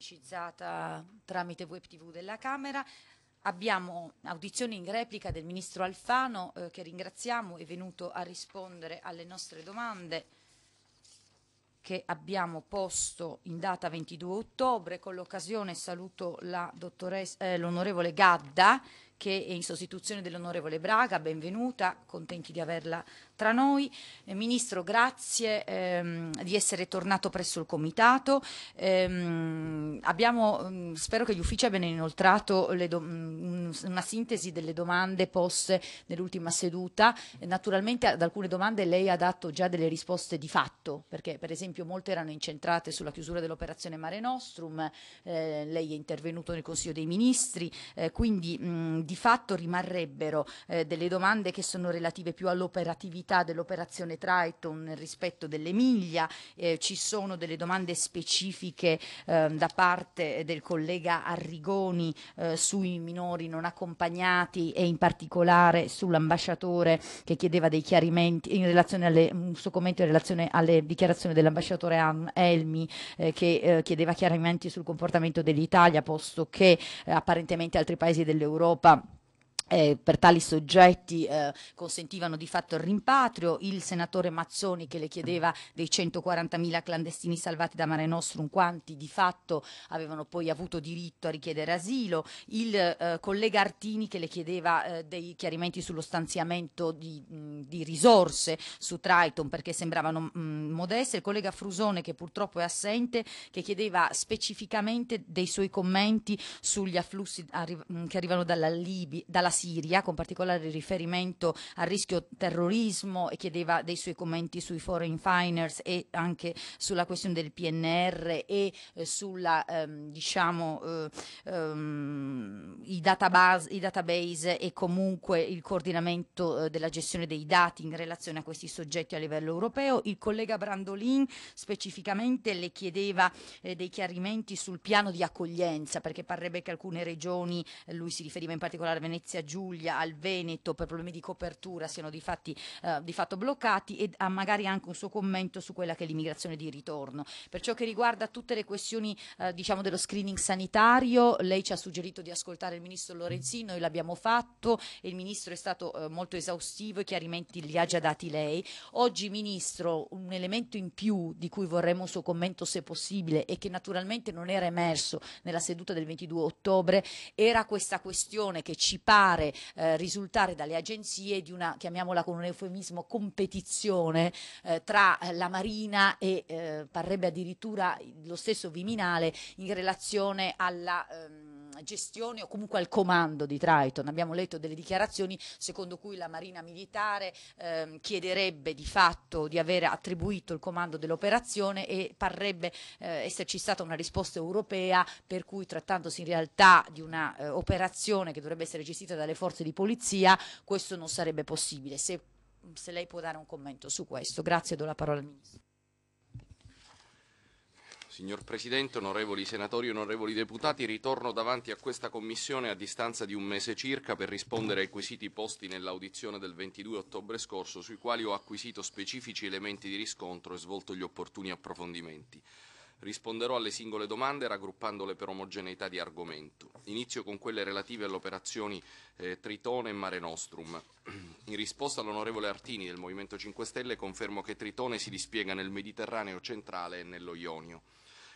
pubblicizzata tramite web tv della Camera. Abbiamo audizioni in replica del Ministro Alfano eh, che ringraziamo, è venuto a rispondere alle nostre domande che abbiamo posto in data 22 ottobre. Con l'occasione saluto eh, l'onorevole eh, Gadda che è in sostituzione dell'onorevole Braga, benvenuta, contenti di averla tra noi. Eh, Ministro, grazie ehm, di essere tornato presso il Comitato. Ehm, abbiamo, mm, spero che gli uffici abbiano inoltrato mm, una sintesi delle domande poste nell'ultima seduta. Naturalmente ad alcune domande lei ha dato già delle risposte di fatto, perché per esempio molte erano incentrate sulla chiusura dell'operazione Mare Nostrum, eh, lei è intervenuto nel Consiglio dei Ministri, eh, quindi mh, mm, di fatto rimarrebbero eh, delle domande che sono relative più all'operatività l'attività dell'operazione Triton nel rispetto dell'Emilia, eh, ci sono delle domande specifiche eh, da parte del collega Arrigoni eh, sui minori non accompagnati e in particolare sull'ambasciatore che chiedeva dei chiarimenti in relazione alle, un suo commento in relazione alle dichiarazioni dell'ambasciatore Elmi eh, che eh, chiedeva chiarimenti sul comportamento dell'Italia posto che eh, apparentemente altri paesi dell'Europa eh, per tali soggetti eh, consentivano di fatto il rimpatrio, il senatore Mazzoni che le chiedeva dei 140.000 clandestini salvati da Mare Nostrum quanti di fatto avevano poi avuto diritto a richiedere asilo, il eh, collega Artini che le chiedeva eh, dei chiarimenti sullo stanziamento di, mh, di, risorse su Triton perché sembravano mh, modeste, il collega Frusone che purtroppo è assente che chiedeva specificamente dei suoi commenti sugli afflussi arri che arrivano dalla, Libia, dalla Siria, con particolare riferimento al rischio terrorismo e chiedeva dei suoi commenti sui foreign finance e anche sulla questione del PNR e eh, sulla, ehm, diciamo, eh, ehm, i, database, i, database, e comunque il coordinamento eh, della gestione dei dati in relazione a questi soggetti a livello europeo. Il collega Brandolin specificamente le chiedeva eh, dei chiarimenti sul piano di accoglienza perché parrebbe che alcune regioni, eh, lui si riferiva in particolare a Venezia Giulia al Veneto per problemi di copertura siano di, fatti, eh, di fatto bloccati e ha magari anche un suo commento su quella che è l'immigrazione di ritorno. Per ciò che riguarda tutte le questioni eh, diciamo dello screening sanitario, lei ci ha suggerito di ascoltare il ministro Lorenzino, noi l'abbiamo fatto e il ministro è stato eh, molto esaustivo e chiarimenti li ha già dati lei. Oggi ministro, un elemento in più di cui vorremmo un suo commento se possibile e che naturalmente non era emerso nella seduta del 22 ottobre era questa questione che ci pare fare eh, risultare dalle agenzie di una, chiamiamola con un eufemismo, competizione eh, tra eh, la Marina e eh, parrebbe addirittura lo stesso Viminale in relazione alla... Ehm, gestione o comunque al comando di Triton. Abbiamo letto delle dichiarazioni secondo cui la Marina Militare eh, chiederebbe di fatto di avere attribuito il comando dell'operazione e parrebbe eh, esserci stata una risposta europea per cui trattandosi in realtà di un'operazione eh, che dovrebbe essere gestita dalle forze di polizia questo non sarebbe possibile. Se, se lei può dare un commento su questo. Grazie, do la parola al Ministro. Signor Presidente, onorevoli senatori e onorevoli deputati, ritorno davanti a questa Commissione a distanza di un mese circa per rispondere ai quesiti posti nell'audizione del 22 ottobre scorso, sui quali ho acquisito specifici elementi di riscontro e svolto gli opportuni approfondimenti. Risponderò alle singole domande raggruppandole per omogeneità di argomento. Inizio con quelle relative alle operazioni eh, Tritone e Mare Nostrum. In risposta all'onorevole Artini del Movimento 5 Stelle confermo che Tritone si dispiega nel Mediterraneo centrale e nello Ionio.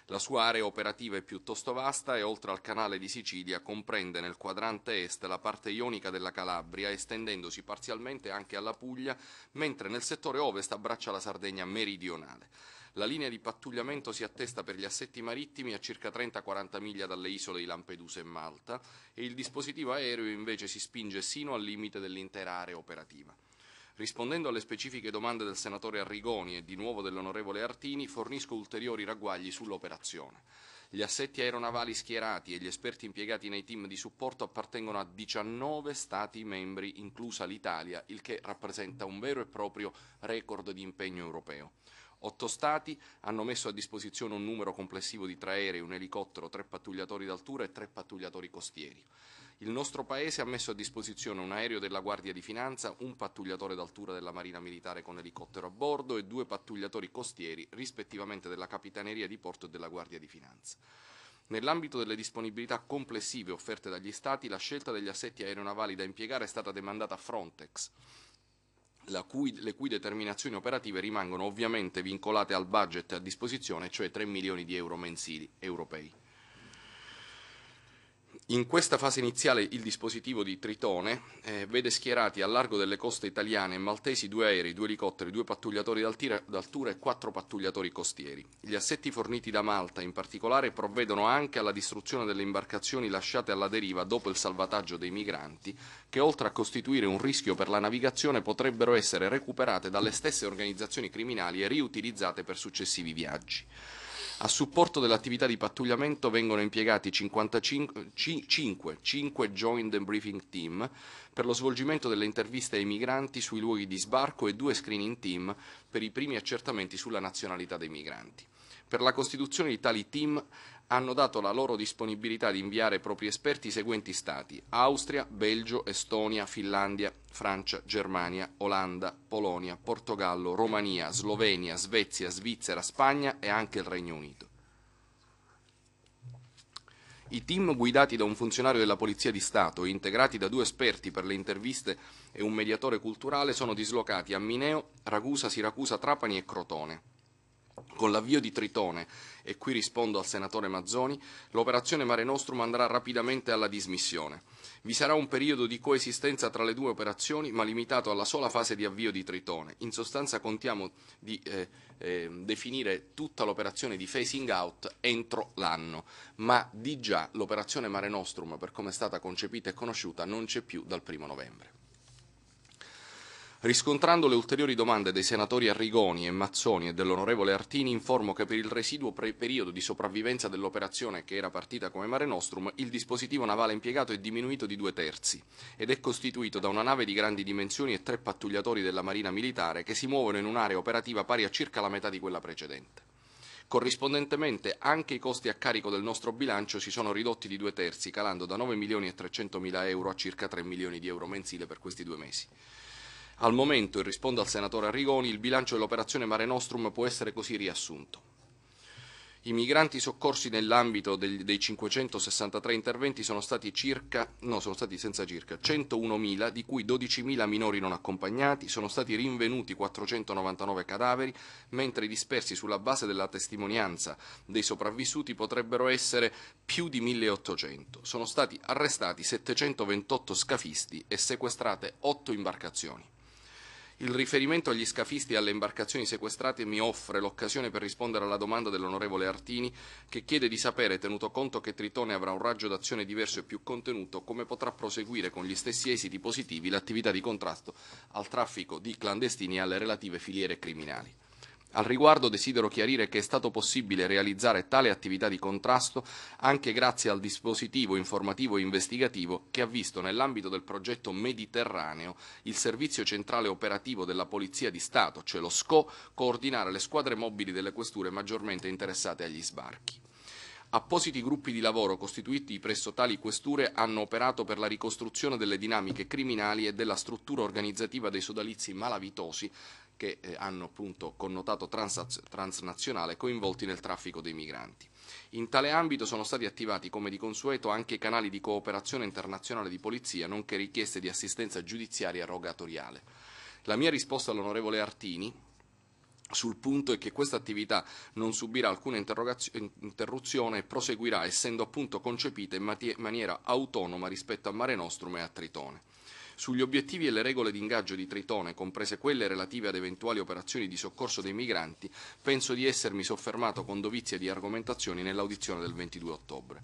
La sua area operativa è piuttosto vasta e oltre al canale di Sicilia comprende nel quadrante est la parte ionica della Calabria, estendendosi parzialmente anche alla Puglia, mentre nel settore ovest abbraccia la Sardegna meridionale. La linea di pattugliamento si attesta per gli assetti marittimi a circa 30-40 miglia dalle isole di Lampedusa e Malta e il dispositivo aereo invece si spinge sino al limite dell'intera area operativa. Rispondendo alle specifiche domande del senatore Arrigoni e di nuovo dell'onorevole Artini, fornisco ulteriori ragguagli sull'operazione. Gli assetti aeronavali schierati e gli esperti impiegati nei team di supporto appartengono a 19 Stati membri, inclusa l'Italia, il che rappresenta un vero e proprio record di impegno europeo. Otto Stati hanno messo a disposizione un numero complessivo di tre aerei, un elicottero, tre pattugliatori d'altura e tre pattugliatori costieri. Il nostro Paese ha messo a disposizione un aereo della Guardia di Finanza, un pattugliatore d'altura della Marina Militare con elicottero a bordo e due pattugliatori costieri, rispettivamente della Capitaneria di Porto e della Guardia di Finanza. Nell'ambito delle disponibilità complessive offerte dagli Stati, la scelta degli assetti aeronavali da impiegare è stata demandata a Frontex, cui, le cui determinazioni operative rimangono ovviamente vincolate al budget a disposizione, cioè 3 milioni di euro mensili europei in questa fase iniziale il dispositivo di Tritone eh, vede schierati a largo delle coste italiane e maltesi due aerei, due elicotteri, due pattugliatori d'altura e quattro pattugliatori costieri. Gli assetti forniti da Malta in particolare provvedono anche alla distruzione delle imbarcazioni lasciate alla deriva dopo il salvataggio dei migranti che oltre a costituire un rischio per la navigazione potrebbero essere recuperate dalle stesse organizzazioni criminali e riutilizzate per successivi viaggi. A supporto dell'attività di pattugliamento vengono impiegati 55, 5, Joint and Briefing Team per lo svolgimento delle interviste ai migranti sui luoghi di sbarco e due screening team per i primi accertamenti sulla nazionalità dei migranti. Per la costituzione di tali team hanno dato la loro disponibilità di inviare propri esperti i seguenti Stati Austria, Belgio, Estonia, Finlandia, Francia, Germania, Olanda, Polonia, Portogallo, Romania, Slovenia, Svezia, Svizzera, Spagna e anche il Regno Unito. I team guidati da un funzionario della Polizia di Stato e integrati da due esperti per le interviste e un mediatore culturale sono dislocati a Mineo, Ragusa, Siracusa, Trapani e Crotone. Con l'avvio di Tritone, e qui rispondo al senatore Mazzoni, l'operazione Mare Nostrum andrà rapidamente alla dismissione. Vi sarà un periodo di coesistenza tra le due operazioni, ma limitato alla sola fase di avvio di Tritone. In sostanza contiamo di eh, eh, definire tutta l'operazione di phasing out entro l'anno, ma di già l'operazione Mare Nostrum, per come è stata concepita e conosciuta, non c'è più dal primo novembre. Riscontrando le ulteriori domande dei senatori Arrigoni e Mazzoni e dell'onorevole Artini, informo che per il residuo periodo di sopravvivenza dell'operazione che era partita come Mare Nostrum, il dispositivo navale impiegato è diminuito di due terzi ed è costituito da una nave di grandi dimensioni e tre pattugliatori della Marina Militare che si muovono in un'area operativa pari a circa la metà di quella precedente. Corrispondentemente anche i costi a carico del nostro bilancio si sono ridotti di due terzi, calando da 9 milioni e 300 mila euro a circa 3 milioni di euro mensile per questi due mesi. Al momento, e rispondo al senatore Arrigoni, il bilancio dell'operazione Mare Nostrum può essere così riassunto. I migranti soccorsi nell'ambito dei 563 interventi sono stati, circa, no, sono stati senza circa 101.000, di cui 12.000 minori non accompagnati, sono stati rinvenuti 499 cadaveri, mentre i dispersi sulla base della testimonianza dei sopravvissuti potrebbero essere più di 1.800. Sono stati arrestati 728 scafisti e sequestrate 8 imbarcazioni. Il riferimento agli scafisti e alle imbarcazioni sequestrate mi offre l'occasione per rispondere alla domanda dell'onorevole Artini che chiede di sapere, tenuto conto che Tritone avrà un raggio d'azione diverso e più contenuto, come potrà proseguire con gli stessi esiti positivi l'attività di contrasto al traffico di clandestini e alle relative filiere criminali. Al riguardo desidero chiarire che è stato possibile realizzare tale attività di contrasto anche grazie al dispositivo informativo e investigativo che ha visto nell'ambito del progetto Mediterraneo il servizio centrale operativo della Polizia di Stato, cioè lo SCO, coordinare le squadre mobili delle questure maggiormente interessate agli sbarchi. Appositi gruppi di lavoro costituiti presso tali questure hanno operato per la ricostruzione delle dinamiche criminali e della struttura organizzativa dei sodalizi malavitosi, che eh, hanno appunto connotato transnazionale coinvolti nel traffico dei migranti. In tale ambito sono stati attivati come di consueto anche canali di cooperazione internazionale di polizia, nonché richieste di assistenza giudiziaria rogatoriale. La mia risposta all'onorevole Artini, sul punto è che questa attività non subirà alcuna interruzione e proseguirà essendo appunto concepita in, in maniera autonoma rispetto a Mare Nostrum e a Tritone. Sugli obiettivi e le regole di ingaggio di Tritone, comprese quelle relative ad eventuali operazioni di soccorso dei migranti, penso di essermi soffermato con dovizia di argomentazioni nell'audizione del 22 ottobre.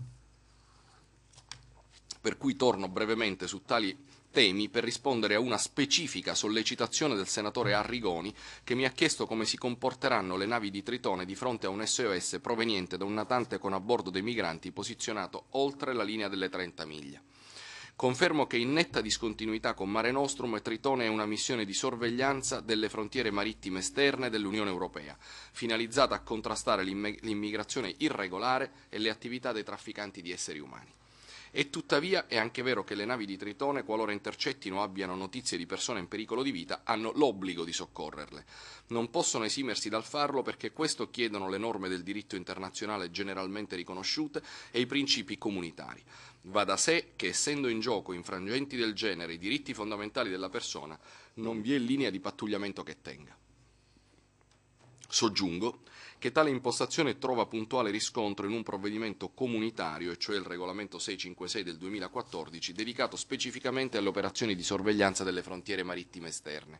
Per cui torno brevemente su tali temi per rispondere a una specifica sollecitazione del senatore Arrigoni che mi ha chiesto come si comporteranno le navi di Tritone di fronte a un SOS proveniente da un natante con a bordo dei migranti posizionato oltre la linea delle 30 miglia. Confermo che in netta discontinuità con Mare Nostrum Tritone è una missione di sorveglianza delle frontiere marittime esterne dell'Unione Europea, finalizzata a contrastare l'immigrazione irregolare e le attività dei trafficanti di esseri umani. E tuttavia è anche vero che le navi di Tritone, qualora intercettino o abbiano notizie di persone in pericolo di vita, hanno l'obbligo di soccorrerle. Non possono esimersi dal farlo perché questo chiedono le norme del diritto internazionale generalmente riconosciute e i principi comunitari. Va da sé che essendo in gioco infrangenti del genere i diritti fondamentali della persona, non vi è linea di pattugliamento che tenga. Soggiungo che tale impostazione trova puntuale riscontro in un provvedimento comunitario, e cioè il regolamento 656 del 2014, dedicato specificamente alle operazioni di sorveglianza delle frontiere marittime esterne.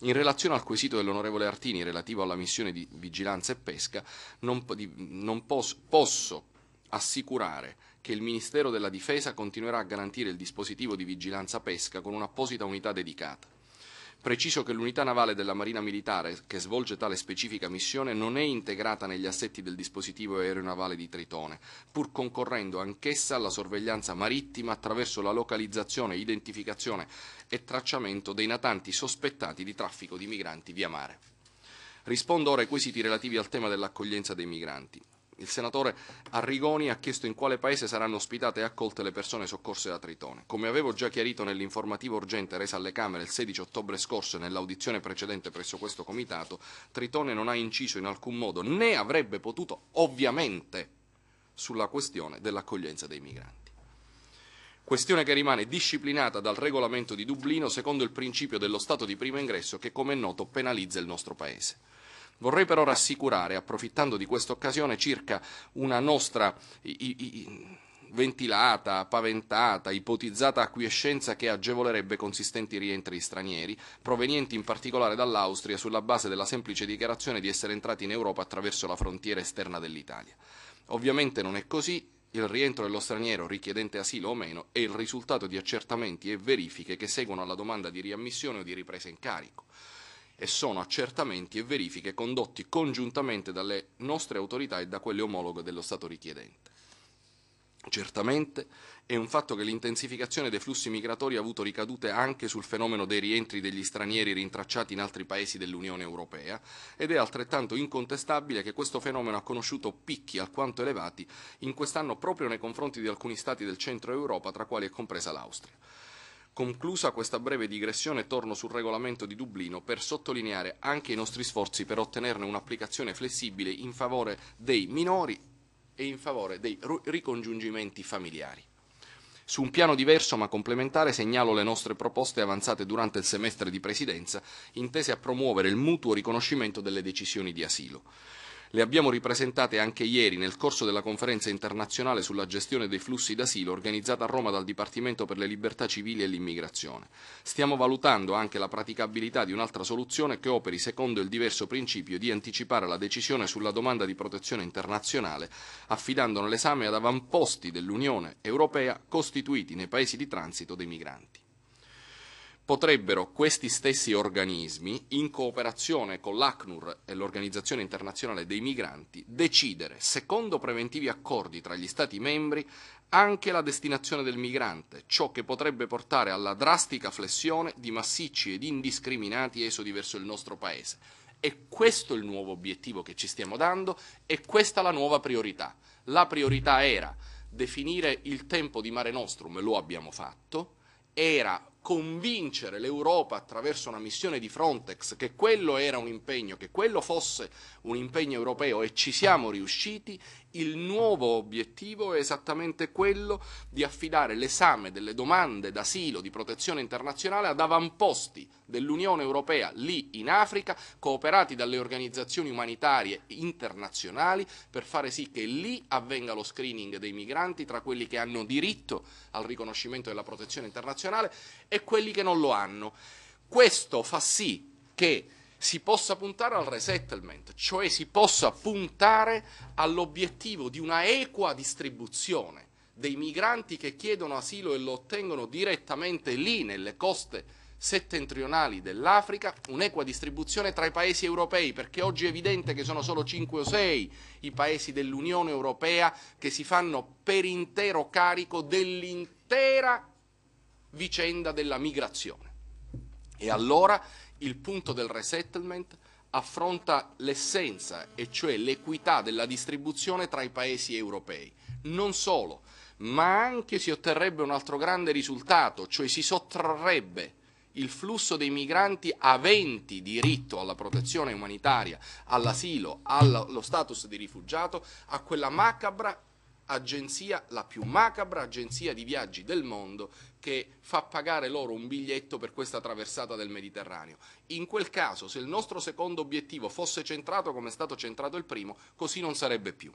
In relazione al quesito dell'onorevole Artini relativo alla missione di vigilanza e pesca, non, non pos, posso assicurare che il Ministero della Difesa continuerà a garantire il dispositivo di vigilanza pesca con un'apposita unità dedicata. Preciso che l'unità navale della Marina Militare, che svolge tale specifica missione, non è integrata negli assetti del dispositivo aeronavale di Tritone, pur concorrendo anch'essa alla sorveglianza marittima attraverso la localizzazione, identificazione e tracciamento dei natanti sospettati di traffico di migranti via mare. Rispondo ora ai quesiti relativi al tema dell'accoglienza dei migranti. Il senatore Arrigoni ha chiesto in quale paese saranno ospitate e accolte le persone soccorse da Tritone. Come avevo già chiarito nell'informativa urgente resa alle Camere il 16 ottobre scorso e nell'audizione precedente presso questo comitato, Tritone non ha inciso in alcun modo né avrebbe potuto, ovviamente, sulla questione dell'accoglienza dei migranti questione che rimane disciplinata dal regolamento di Dublino secondo il principio dello Stato di primo ingresso che, come è noto, penalizza il nostro Paese. Vorrei però rassicurare, approfittando di questa occasione, circa una nostra i, i, ventilata, paventata, ipotizzata acquiescenza che agevolerebbe consistenti rientri stranieri, provenienti in particolare dall'Austria sulla base della semplice dichiarazione di essere entrati in Europa attraverso la frontiera esterna dell'Italia. Ovviamente non è così, il rientro dello straniero richiedente asilo o meno è il risultato di accertamenti e verifiche che seguono alla domanda di riammissione o di ripresa in carico e sono accertamenti e verifiche condotti congiuntamente dalle nostre autorità e da quelle omologhe dello Stato richiedente. Certamente è un fatto che l'intensificazione dei flussi migratori ha avuto ricadute anche sul fenomeno dei rientri degli stranieri rintracciati in altri paesi dell'Unione Europea ed è altrettanto incontestabile che questo fenomeno ha conosciuto picchi alquanto elevati in quest'anno proprio nei confronti di alcuni stati del centro Europa, tra quali è compresa l'Austria. Conclusa questa breve digressione torno sul regolamento di Dublino per sottolineare anche i nostri sforzi per ottenerne un'applicazione flessibile in favore dei minori e in favore dei ricongiungimenti familiari. Su un piano diverso ma complementare segnalo le nostre proposte avanzate durante il semestre di presidenza, intese a promuovere il mutuo riconoscimento delle decisioni di asilo. Le abbiamo ripresentate anche ieri nel corso della conferenza internazionale sulla gestione dei flussi d'asilo organizzata a Roma dal Dipartimento per le libertà civili e l'immigrazione. Stiamo valutando anche la praticabilità di un'altra soluzione che operi secondo il diverso principio di anticipare la decisione sulla domanda di protezione internazionale, affidandone l'esame ad avamposti dell'Unione Europea costituiti nei paesi di transito dei migranti potrebbero questi stessi organismi, in cooperazione con l'ACNUR e l'Organizzazione internazionale dei migranti, decidere, secondo preventivi accordi tra gli Stati membri, anche la destinazione del migrante, ciò che potrebbe portare alla drastica flessione di massicci ed indiscriminati esodi verso il nostro Paese. E questo è il nuovo obiettivo che ci stiamo dando e questa è la nuova priorità. La priorità era definire il tempo di Mare Nostrum, lo abbiamo fatto, era convincere l'Europa attraverso una missione di Frontex che quello era un impegno, che quello fosse un impegno europeo e ci siamo riusciti il nuovo obiettivo è esattamente quello di affidare l'esame delle domande d'asilo di protezione internazionale ad avamposti dell'Unione Europea lì in Africa, cooperati dalle organizzazioni umanitarie internazionali per fare sì che lì avvenga lo screening dei migranti tra quelli che hanno diritto al riconoscimento della protezione internazionale e quelli che non lo hanno. Questo fa sì che si possa puntare al resettlement, cioè si possa puntare all'obiettivo di una equa distribuzione dei migranti che chiedono asilo e lo ottengono direttamente lì, nelle coste settentrionali dell'Africa, un'equa distribuzione tra i paesi europei, perché oggi è evidente che sono solo 5 o 6 i paesi dell'Unione Europea che si fanno per intero carico dell'intera vicenda della migrazione. E allora il punto del resettlement affronta l'essenza, e cioè l'equità della distribuzione tra i paesi europei. Non solo, ma anche si otterrebbe un altro grande risultato, cioè si sottrarrebbe il flusso dei migranti aventi diritto alla protezione umanitaria, all'asilo, allo status di rifugiato, a quella macabra agenzia, la più macabra agenzia di viaggi del mondo che fa pagare loro un biglietto per questa traversata del Mediterraneo. In quel caso, se il nostro secondo obiettivo fosse centrato come è stato centrato il primo, così non sarebbe più.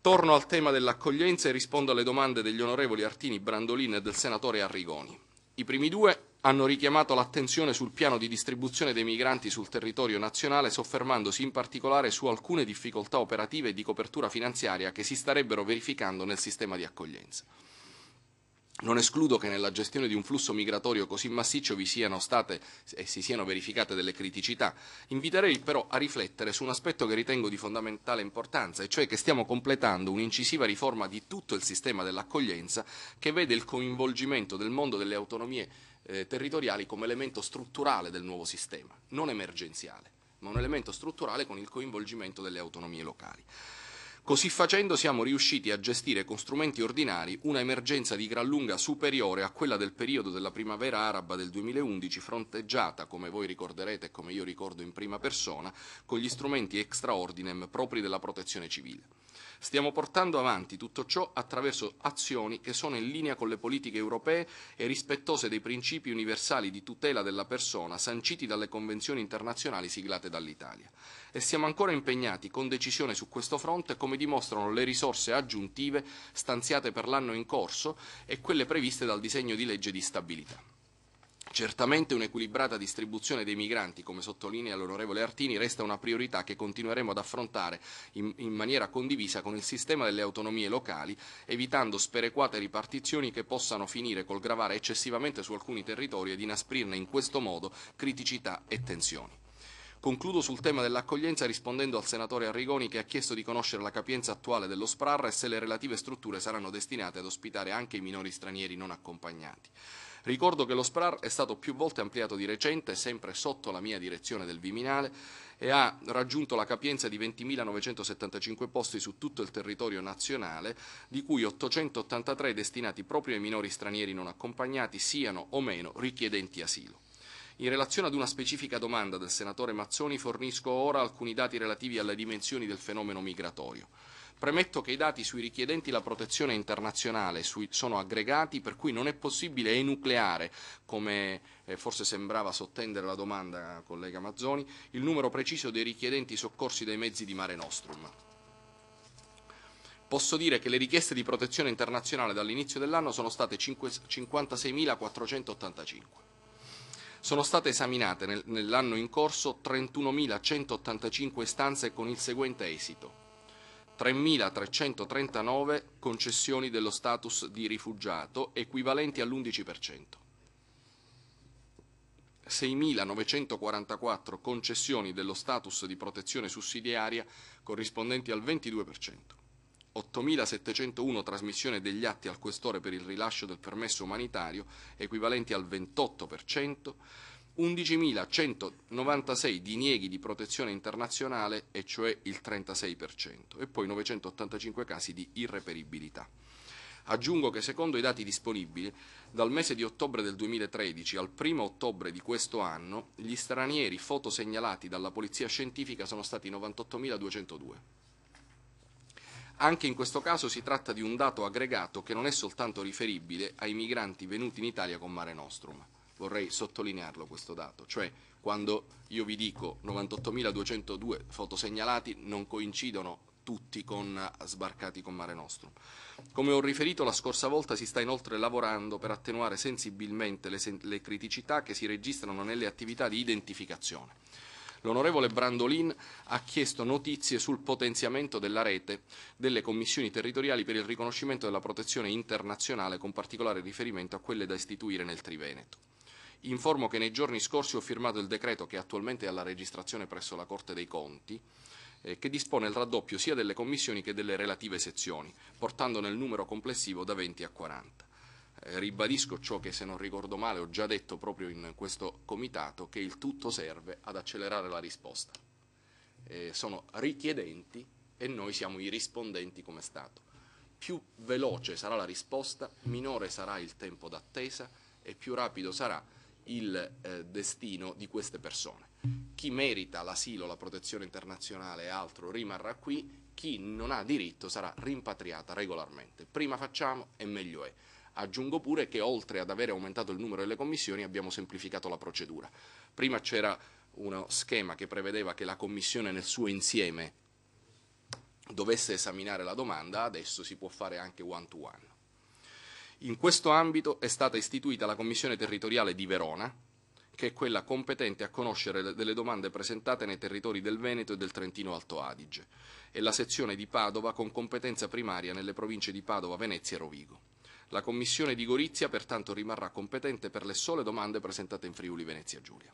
Torno al tema dell'accoglienza e rispondo alle domande degli onorevoli Artini, Brandolin e del senatore Arrigoni. I primi due hanno richiamato l'attenzione sul piano di distribuzione dei migranti sul territorio nazionale, soffermandosi in particolare su alcune difficoltà operative e di copertura finanziaria che si starebbero verificando nel sistema di accoglienza. Non escludo che nella gestione di un flusso migratorio così massiccio vi siano state e si siano verificate delle criticità. Inviterei però a riflettere su un aspetto che ritengo di fondamentale importanza, e cioè che stiamo completando un'incisiva riforma di tutto il sistema dell'accoglienza che vede il coinvolgimento del mondo delle autonomie eh, territoriali come elemento strutturale del nuovo sistema, non emergenziale, ma un elemento strutturale con il coinvolgimento delle autonomie locali. Così facendo siamo riusciti a gestire con strumenti ordinari una emergenza di gran lunga superiore a quella del periodo della primavera araba del 2011 fronteggiata, come voi ricorderete e come io ricordo in prima persona, con gli strumenti extraordinem propri della protezione civile. Stiamo portando avanti tutto ciò attraverso azioni che sono in linea con le politiche europee e rispettose dei principi universali di tutela della persona sanciti dalle convenzioni internazionali siglate dall'Italia. E siamo ancora impegnati con decisione su questo fronte come come dimostrano le risorse aggiuntive stanziate per l'anno in corso e quelle previste dal disegno di legge di stabilità. Certamente un'equilibrata distribuzione dei migranti, come sottolinea l'onorevole Artini, resta una priorità che continueremo ad affrontare in, in, maniera condivisa con il sistema delle autonomie locali, evitando sperequate ripartizioni che possano finire col gravare eccessivamente su alcuni territori ed inasprirne in questo modo criticità e tensioni. Concludo sul tema dell'accoglienza rispondendo al senatore Arrigoni che ha chiesto di conoscere la capienza attuale dello SPRAR e se le relative strutture saranno destinate ad ospitare anche i minori stranieri non accompagnati. Ricordo che lo SPRAR è stato più volte ampliato di recente, sempre sotto la mia direzione del Viminale, e ha raggiunto la capienza di 20.975 posti su tutto il territorio nazionale, di cui 883 destinati proprio ai minori stranieri non accompagnati, siano o meno richiedenti asilo. In relazione ad una specifica domanda del senatore Mazzoni fornisco ora alcuni dati relativi alle dimensioni del fenomeno migratorio. Premetto che i dati sui richiedenti la protezione internazionale sono aggregati, per cui non è possibile enucleare, come eh, forse sembrava sottendere la domanda, collega Mazzoni, il numero preciso dei richiedenti soccorsi dai mezzi di Mare Nostrum. Posso dire che le richieste di protezione internazionale dall'inizio dell'anno sono state 56.485. Sono state esaminate nel, nell'anno in corso 31.185 stanze con il seguente esito. 3.339 concessioni dello status di rifugiato, equivalenti all'11%. 6.944 concessioni dello status di protezione sussidiaria corrispondenti al 22%. 8.701 trasmissione degli atti al questore per il rilascio del permesso umanitario, equivalenti al 28%, 11.196 dinieghi di protezione internazionale, e cioè il 36%, e poi 985 casi di irreperibilità. Aggiungo che secondo i dati disponibili, dal mese di ottobre del 2013 al 1 ottobre di questo anno, gli stranieri fotosegnalati dalla Polizia Scientifica sono stati 98.202. Anche in questo caso si tratta di un dato aggregato che non è soltanto riferibile ai migranti venuti in Italia con Mare Nostrum. Vorrei sottolinearlo questo dato, cioè quando io vi dico 98.202 foto fotosegnalati non coincidono tutti con eh, sbarcati con Mare Nostrum. Come ho riferito la scorsa volta si sta inoltre lavorando per attenuare sensibilmente le, sen le criticità che si registrano nelle attività di identificazione. L'onorevole Brandolin ha chiesto notizie sul potenziamento della rete delle commissioni territoriali per il riconoscimento della protezione internazionale con particolare riferimento a quelle da istituire nel Triveneto. Informo che nei giorni scorsi ho firmato il decreto che attualmente è alla registrazione presso la Corte dei Conti eh, che dispone il raddoppio sia delle commissioni che delle relative sezioni, portandone il numero complessivo da 20 a 40. Eh, ribadisco ciò che se non ricordo male ho già detto proprio in questo comitato, che il tutto serve ad accelerare la risposta. Eh, sono richiedenti e noi siamo i rispondenti come Stato. Più veloce sarà la risposta, minore sarà il tempo d'attesa e più rapido sarà il eh, destino di queste persone. Chi merita l'asilo, la protezione internazionale e altro rimarrà qui, chi non ha diritto sarà rimpatriata regolarmente. Prima facciamo e meglio è. Aggiungo pure che oltre ad avere aumentato il numero delle commissioni abbiamo semplificato la procedura. Prima c'era uno schema che prevedeva che la commissione nel suo insieme dovesse esaminare la domanda, adesso si può fare anche one to one. In questo ambito è stata istituita la commissione territoriale di Verona, che è quella competente a conoscere delle domande presentate nei territori del Veneto e del Trentino Alto Adige, e la sezione di Padova con competenza primaria nelle province di Padova, Venezia e Rovigo. La Commissione di Gorizia pertanto rimarrà competente per le sole domande presentate in Friuli Venezia Giulia.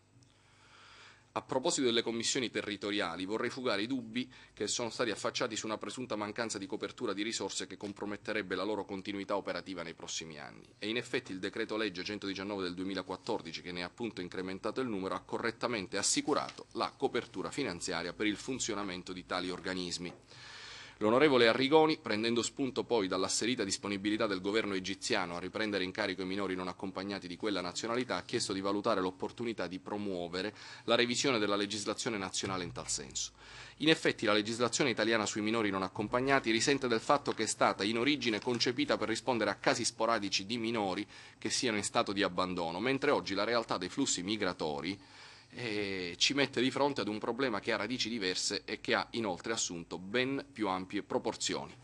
A proposito delle commissioni territoriali, vorrei fugare i dubbi che sono stati affacciati su una presunta mancanza di copertura di risorse che comprometterebbe la loro continuità operativa nei prossimi anni. E in effetti il decreto legge 119 del 2014, che ne ha appunto incrementato il numero, ha correttamente assicurato la copertura finanziaria per il funzionamento di tali organismi. L'onorevole Arrigoni, prendendo spunto poi dall'asserita disponibilità del governo egiziano a riprendere in carico i minori non accompagnati di quella nazionalità, ha chiesto di valutare l'opportunità di promuovere la revisione della legislazione nazionale in tal senso. In effetti la legislazione italiana sui minori non accompagnati risente del fatto che è stata in origine concepita per rispondere a casi sporadici di minori che siano in stato di abbandono, mentre oggi la realtà dei flussi migratori eh, ci mette di fronte ad un problema che ha radici diverse e che ha inoltre assunto ben più ampie proporzioni.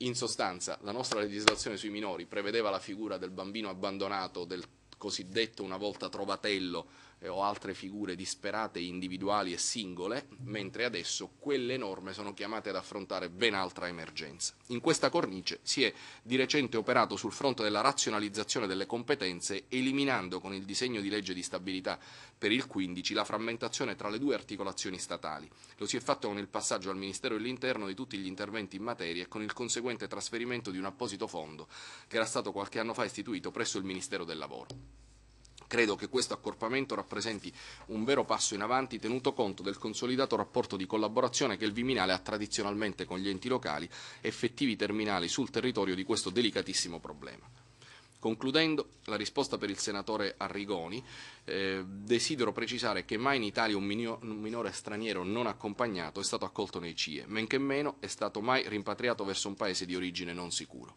In sostanza, la nostra legislazione sui minori prevedeva la figura del bambino abbandonato, del cosiddetto una volta trovatello, eh, o altre figure disperate, individuali e singole, mentre adesso quelle norme sono chiamate ad affrontare ben altra emergenza. In questa cornice si è di recente operato sul fronte della razionalizzazione delle competenze, eliminando con il disegno di legge di stabilità per il 15 la frammentazione tra le due articolazioni statali. Lo si è fatto con il passaggio al Ministero dell'Interno di tutti gli interventi in materia e con il conseguente trasferimento di un apposito fondo che era stato qualche anno fa istituito presso il Ministero del Lavoro. Credo che questo accorpamento rappresenti un vero passo in avanti tenuto conto del consolidato rapporto di collaborazione che il Viminale ha tradizionalmente con gli enti locali, effettivi terminali sul territorio di questo delicatissimo problema. Concludendo la risposta per il senatore Arrigoni, eh, desidero precisare che mai in Italia un, minio, un minore straniero non accompagnato è stato accolto nei CIE, men che meno è stato mai rimpatriato verso un paese di origine non sicuro.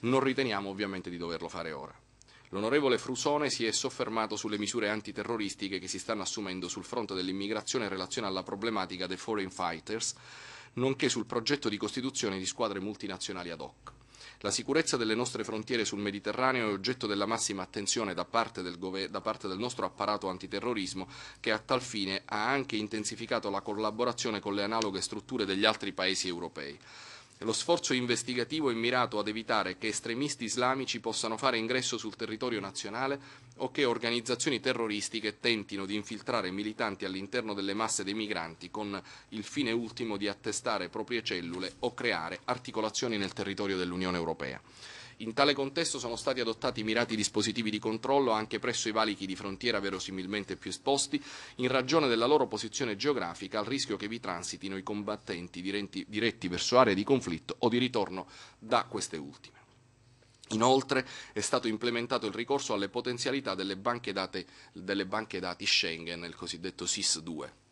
Non riteniamo ovviamente di doverlo fare ora. L'onorevole Frusone si è soffermato sulle misure antiterroristiche che si stanno assumendo sul fronte dell'immigrazione in relazione alla problematica dei foreign fighters, nonché sul progetto di costituzione di squadre multinazionali ad hoc. La sicurezza delle nostre frontiere sul Mediterraneo è oggetto della massima attenzione da parte, del, da parte del nostro apparato antiterrorismo che a tal fine ha anche intensificato la collaborazione con le analoghe strutture degli altri paesi europei. Lo sforzo investigativo è mirato ad evitare che estremisti islamici possano fare ingresso sul territorio nazionale o che organizzazioni terroristiche tentino di infiltrare militanti all'interno delle masse dei migranti con il fine ultimo di attestare proprie cellule o creare articolazioni nel territorio dell'Unione Europea. In tale contesto sono stati adottati mirati dispositivi di controllo anche presso i valichi di frontiera verosimilmente più esposti, in ragione della loro posizione geografica al rischio che vi transitino i combattenti diretti verso aree di conflitto o di ritorno da queste ultime. Inoltre è stato implementato il ricorso alle potenzialità delle banche, date, delle banche dati Schengen, il cosiddetto SIS 2.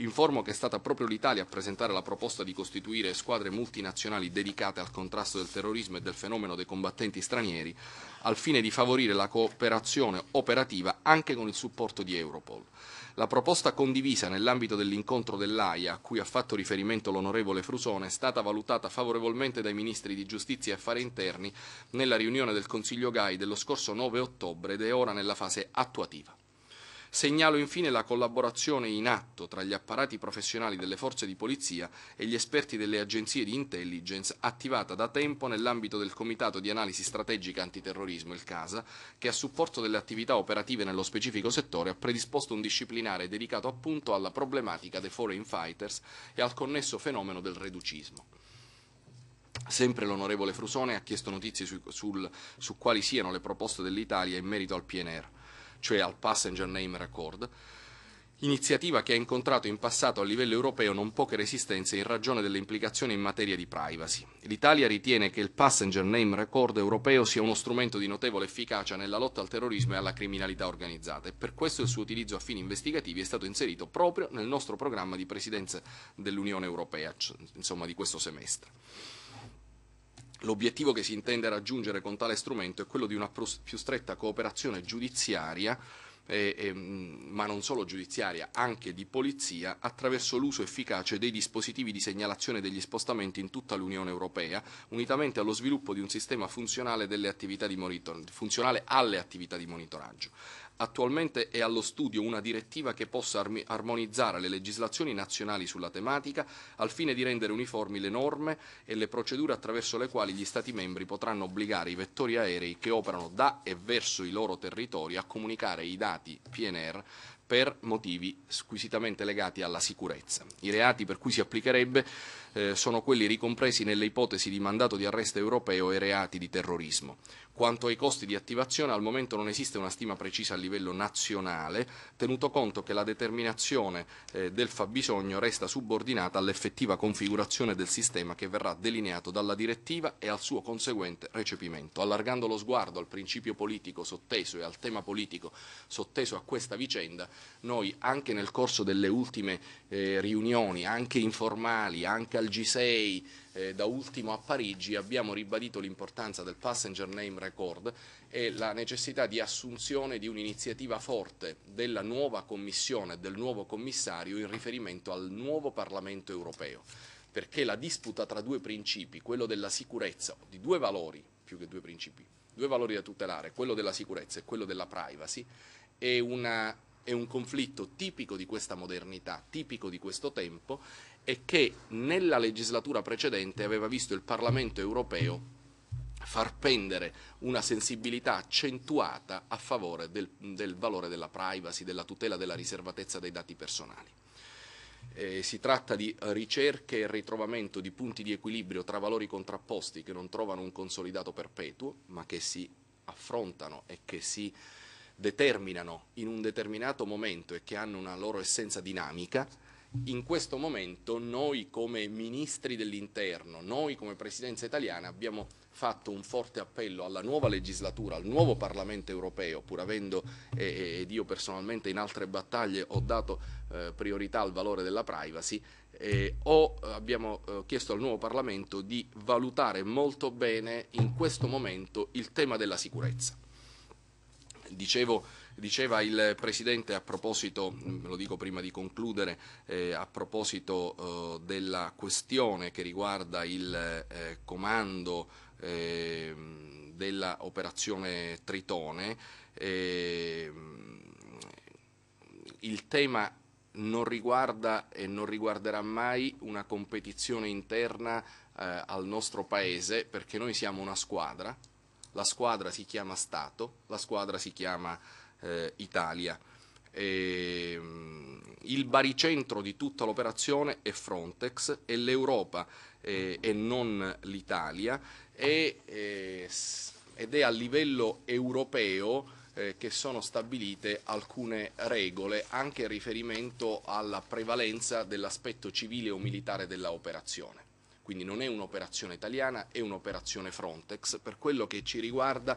Informo che è stata proprio l'Italia a presentare la proposta di costituire squadre multinazionali dedicate al contrasto del terrorismo e del fenomeno dei combattenti stranieri, al fine di favorire la cooperazione operativa anche con il supporto di Europol. La proposta condivisa nell'ambito dell'incontro dell'AIA, a cui ha fatto riferimento l'onorevole Frusone, è stata valutata favorevolmente dai ministri di giustizia e affari interni nella riunione del Consiglio GAI dello scorso 9 ottobre ed è ora nella fase attuativa. Segnalo infine la collaborazione in atto tra gli apparati professionali delle forze di polizia e gli esperti delle agenzie di intelligence attivata da tempo nell'ambito del Comitato di Analisi Strategica Antiterrorismo, il CASA, che a supporto delle attività operative nello specifico settore ha predisposto un disciplinare dedicato appunto alla problematica dei foreign fighters e al connesso fenomeno del reducismo. Sempre l'onorevole Frusone ha chiesto notizie su, sul, su quali siano le proposte dell'Italia in merito al PNR cioè al Passenger Name Record, iniziativa che ha incontrato in passato a livello europeo non poche resistenze in ragione delle implicazioni in materia di privacy. L'Italia ritiene che il Passenger Name Record europeo sia uno strumento di notevole efficacia nella lotta al terrorismo e alla criminalità organizzata e per questo il suo utilizzo a fini investigativi è stato inserito proprio nel nostro programma di presidenza dell'Unione Europea, insomma di questo semestre. L'obiettivo che si intende raggiungere con tale strumento è quello di una più stretta cooperazione giudiziaria eh, eh, ma non solo giudiziaria, anche di polizia, attraverso l'uso efficace dei dispositivi di segnalazione degli spostamenti in tutta l'Unione Europea, unitamente allo sviluppo di un sistema funzionale, attività funzionale alle attività di monitoraggio. Attualmente è allo studio una direttiva che possa armonizzare le legislazioni nazionali sulla tematica al fine di rendere uniformi le norme e le procedure attraverso le quali gli Stati membri potranno obbligare i vettori aerei che operano da e verso i loro territori a comunicare i dati PNR per motivi squisitamente legati alla sicurezza. I reati per cui si applicherebbe eh, sono quelli ricompresi nelle ipotesi di mandato di arresto europeo e reati di terrorismo. Quanto ai costi di attivazione, al momento non esiste una stima precisa a livello nazionale, tenuto conto che la determinazione eh, del fabbisogno resta subordinata all'effettiva configurazione del sistema che verrà delineato dalla direttiva e al suo conseguente recepimento. Allargando lo sguardo al principio politico sotteso e al tema politico sotteso a questa vicenda, noi anche nel corso delle ultime eh, riunioni, anche informali, anche agli al G6, eh, da ultimo a Parigi, abbiamo ribadito l'importanza del passenger name record e la necessità di assunzione di un'iniziativa forte della nuova Commissione, del nuovo commissario in riferimento al nuovo Parlamento europeo perché la disputa tra due principi, quello della sicurezza, di due valori più che due principi, due valori da tutelare, quello della sicurezza e quello della privacy, è, una, è un conflitto tipico di questa modernità, tipico di questo tempo è che nella legislatura precedente aveva visto il Parlamento europeo far pendere una sensibilità accentuata a favore del, del valore della privacy, della tutela della riservatezza dei dati personali. Eh, si tratta di ricerche e ritrovamento di punti di equilibrio tra valori contrapposti che non trovano un consolidato perpetuo, ma che si affrontano e che si determinano in un determinato momento e che hanno una loro essenza dinamica, in questo momento noi come ministri dell'interno, noi come presidenza italiana abbiamo fatto un forte appello alla nuova legislatura, al nuovo Parlamento europeo, pur avendo, eh, ed io personalmente in altre battaglie ho dato eh, priorità al valore della privacy, eh, o abbiamo eh, chiesto al nuovo Parlamento di valutare molto bene in questo momento il tema della sicurezza. Dicevo Diceva il Presidente a proposito, mm, lo dico prima di concludere, eh, a proposito eh, della questione che riguarda il eh, comando ehm, della operazione Tritone, ehm, il tema non riguarda e non riguarderà mai una competizione interna eh, al nostro Paese perché noi siamo una squadra, la squadra si chiama Stato, la squadra si chiama eh, Italia. E, ehm, il baricentro di tutta l'operazione è Frontex, e l'Europa eh, e non l'Italia e, eh, ed è a livello europeo eh, che sono stabilite alcune regole anche in riferimento alla prevalenza dell'aspetto civile o militare dell'operazione quindi non è un'operazione italiana, è un'operazione Frontex. Per quello che ci riguarda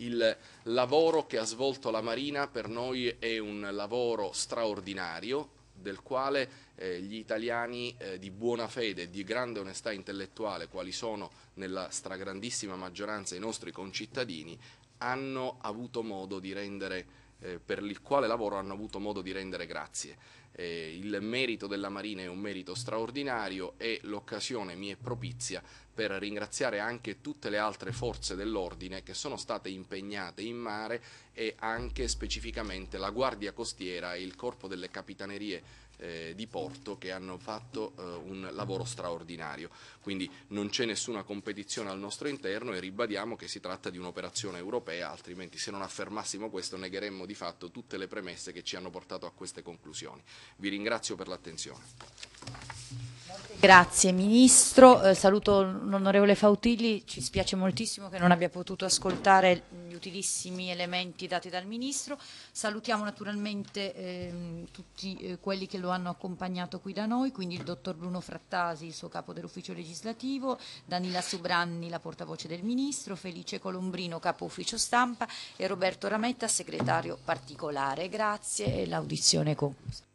il lavoro che ha svolto la Marina per noi è un lavoro straordinario del quale eh, gli italiani eh, di buona fede e di grande onestà intellettuale, quali sono nella stragrandissima maggioranza i nostri concittadini, hanno avuto modo di rendere eh, per il quale lavoro hanno avuto modo di rendere grazie. Eh, il merito della Marina è un merito straordinario e l'occasione mi è propizia per ringraziare anche tutte le altre forze dell'ordine che sono state impegnate in mare e anche specificamente la Guardia Costiera e il Corpo delle Capitanerie eh, di Porto che hanno fatto eh, un lavoro straordinario. Quindi non c'è nessuna competizione al nostro interno e ribadiamo che si tratta di un'operazione europea, altrimenti se non affermassimo questo negheremmo di fatto tutte le premesse che ci hanno portato a queste conclusioni. Vi ringrazio per l'attenzione. Grazie Ministro, eh, saluto l'onorevole Fautilli, ci spiace moltissimo che non abbia potuto ascoltare gli utilissimi elementi dati dal Ministro, salutiamo naturalmente eh, tutti eh, quelli che lo hanno accompagnato qui da noi, quindi il Dottor Bruno Frattasi, il suo capo dell'ufficio legislativo, Danila Subranni, la portavoce del Ministro, Felice Colombrino, capo ufficio stampa e Roberto Rametta, segretario particolare. Grazie e l'audizione è conclusa.